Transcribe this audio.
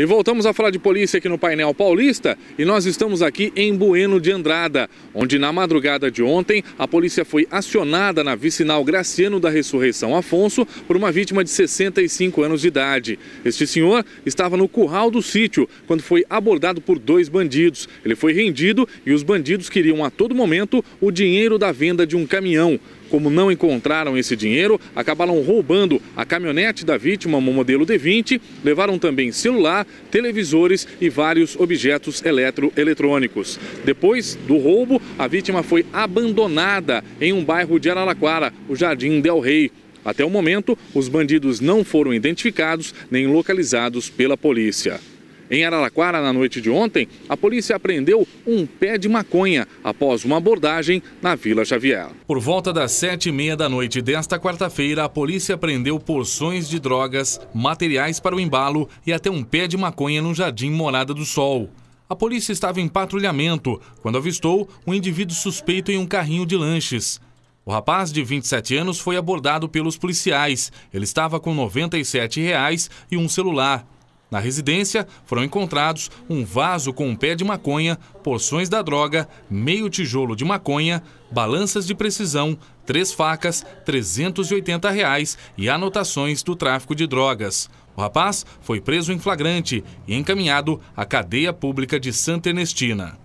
E voltamos a falar de polícia aqui no painel paulista e nós estamos aqui em Bueno de Andrada, onde na madrugada de ontem a polícia foi acionada na vicinal Graciano da Ressurreição Afonso por uma vítima de 65 anos de idade. Este senhor estava no curral do sítio quando foi abordado por dois bandidos. Ele foi rendido e os bandidos queriam a todo momento o dinheiro da venda de um caminhão. Como não encontraram esse dinheiro, acabaram roubando a caminhonete da vítima, um modelo D20, levaram também celular, televisores e vários objetos eletroeletrônicos. Depois do roubo, a vítima foi abandonada em um bairro de Araraquara, o Jardim Del Rey. Até o momento, os bandidos não foram identificados nem localizados pela polícia. Em Araraquara, na noite de ontem, a polícia apreendeu um pé de maconha após uma abordagem na Vila Xavier. Por volta das sete e meia da noite desta quarta-feira, a polícia apreendeu porções de drogas, materiais para o embalo e até um pé de maconha no Jardim Morada do Sol. A polícia estava em patrulhamento quando avistou um indivíduo suspeito em um carrinho de lanches. O rapaz de 27 anos foi abordado pelos policiais. Ele estava com R$ 97 e um celular. Na residência foram encontrados um vaso com um pé de maconha, porções da droga, meio tijolo de maconha, balanças de precisão, três facas, 380 reais e anotações do tráfico de drogas. O rapaz foi preso em flagrante e encaminhado à cadeia pública de Santa Ernestina.